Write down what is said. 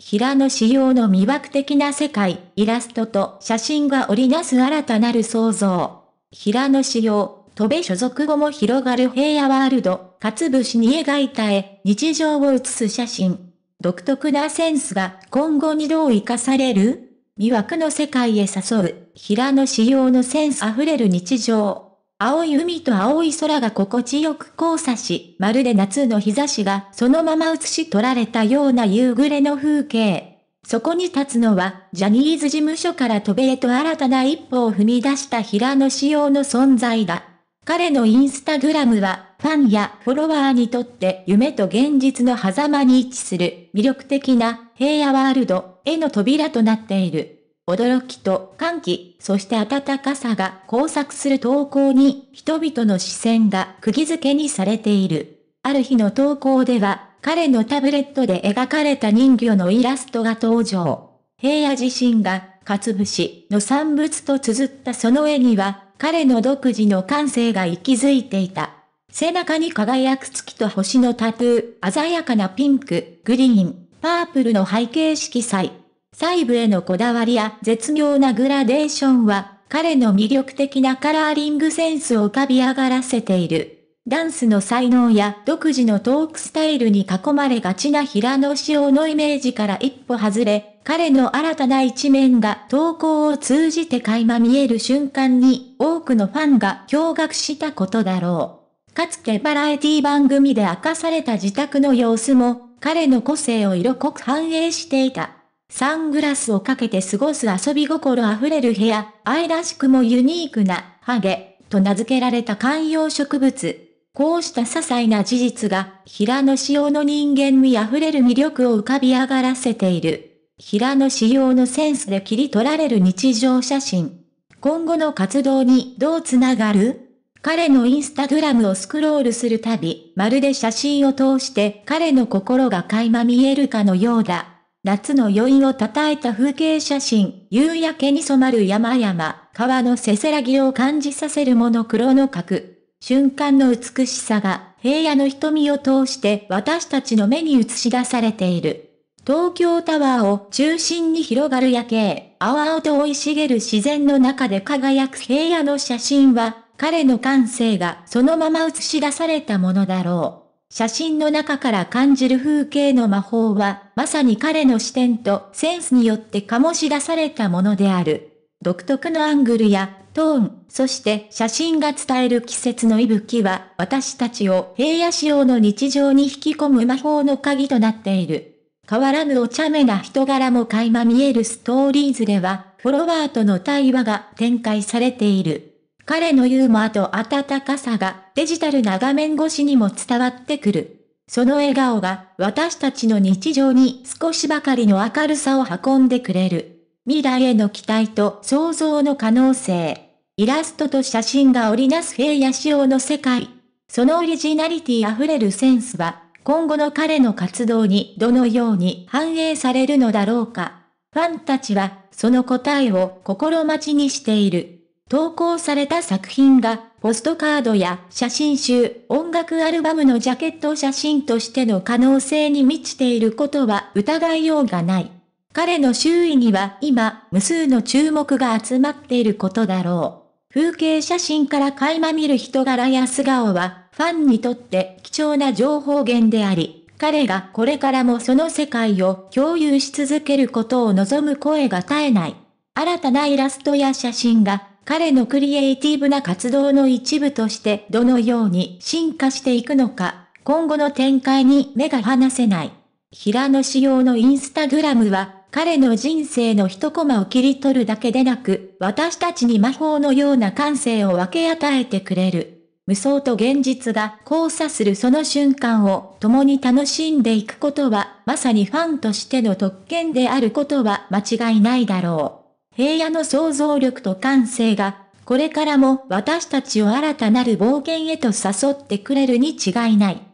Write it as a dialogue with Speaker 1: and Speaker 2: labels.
Speaker 1: 平野仕様の魅惑的な世界、イラストと写真が織りなす新たなる創造。平野仕様、戸部所属後も広がる平野ワールド、ぶしに描いた絵、日常を写す写真。独特なセンスが今後にどう活かされる魅惑の世界へ誘う、平野仕様のセンス溢れる日常。青い海と青い空が心地よく交差し、まるで夏の日差しがそのまま映し取られたような夕暮れの風景。そこに立つのは、ジャニーズ事務所から飛べへと新たな一歩を踏み出した平野仕様の存在だ。彼のインスタグラムは、ファンやフォロワーにとって夢と現実の狭間に位置する魅力的な平野ワールドへの扉となっている。驚きと歓喜、そして温かさが交錯する投稿に、人々の視線が釘付けにされている。ある日の投稿では、彼のタブレットで描かれた人魚のイラストが登場。平野自身が、かつぶしの産物と綴ったその絵には、彼の独自の感性が息づいていた。背中に輝く月と星のタトゥー、鮮やかなピンク、グリーン、パープルの背景色彩。細部へのこだわりや絶妙なグラデーションは、彼の魅力的なカラーリングセンスを浮かび上がらせている。ダンスの才能や独自のトークスタイルに囲まれがちな平野紫耀のイメージから一歩外れ、彼の新たな一面が投稿を通じて垣間見える瞬間に多くのファンが驚愕したことだろう。かつてバラエティ番組で明かされた自宅の様子も彼の個性を色濃く反映していた。サングラスをかけて過ごす遊び心あふれる部屋、愛らしくもユニークな、ハゲ、と名付けられた観葉植物。こうした些細な事実が、平野仕様の人間味あふれる魅力を浮かび上がらせている。平野仕様のセンスで切り取られる日常写真。今後の活動にどうつながる彼のインスタグラムをスクロールするたび、まるで写真を通して彼の心が垣間見えるかのようだ。夏の余韻をたえた風景写真、夕焼けに染まる山々、川のせせらぎを感じさせるモノクロの角。瞬間の美しさが、平野の瞳を通して私たちの目に映し出されている。東京タワーを中心に広がる夜景、青々と生い茂る自然の中で輝く平野の写真は、彼の感性がそのまま映し出されたものだろう。写真の中から感じる風景の魔法は、まさに彼の視点とセンスによって醸し出されたものである。独特のアングルやトーン、そして写真が伝える季節の息吹は私たちを平野仕様の日常に引き込む魔法の鍵となっている。変わらぬお茶目な人柄も垣間見えるストーリーズでは、フォロワーとの対話が展開されている。彼のユーモアと温かさがデジタルな画面越しにも伝わってくる。その笑顔が私たちの日常に少しばかりの明るさを運んでくれる。未来への期待と想像の可能性。イラストと写真が織りなす平野仕様の世界。そのオリジナリティ溢れるセンスは、今後の彼の活動にどのように反映されるのだろうか。ファンたちは、その答えを心待ちにしている。投稿された作品が、ポストカードや写真集、音楽アルバムのジャケット写真としての可能性に満ちていることは疑いようがない。彼の周囲には今、無数の注目が集まっていることだろう。風景写真から垣間見る人柄や素顔は、ファンにとって貴重な情報源であり、彼がこれからもその世界を共有し続けることを望む声が絶えない。新たなイラストや写真が彼のクリエイティブな活動の一部としてどのように進化していくのか、今後の展開に目が離せない。平野仕様のインスタグラムは、彼の人生の一コマを切り取るだけでなく、私たちに魔法のような感性を分け与えてくれる。無双と現実が交差するその瞬間を共に楽しんでいくことは、まさにファンとしての特権であることは間違いないだろう。平野の想像力と感性が、これからも私たちを新たなる冒険へと誘ってくれるに違いない。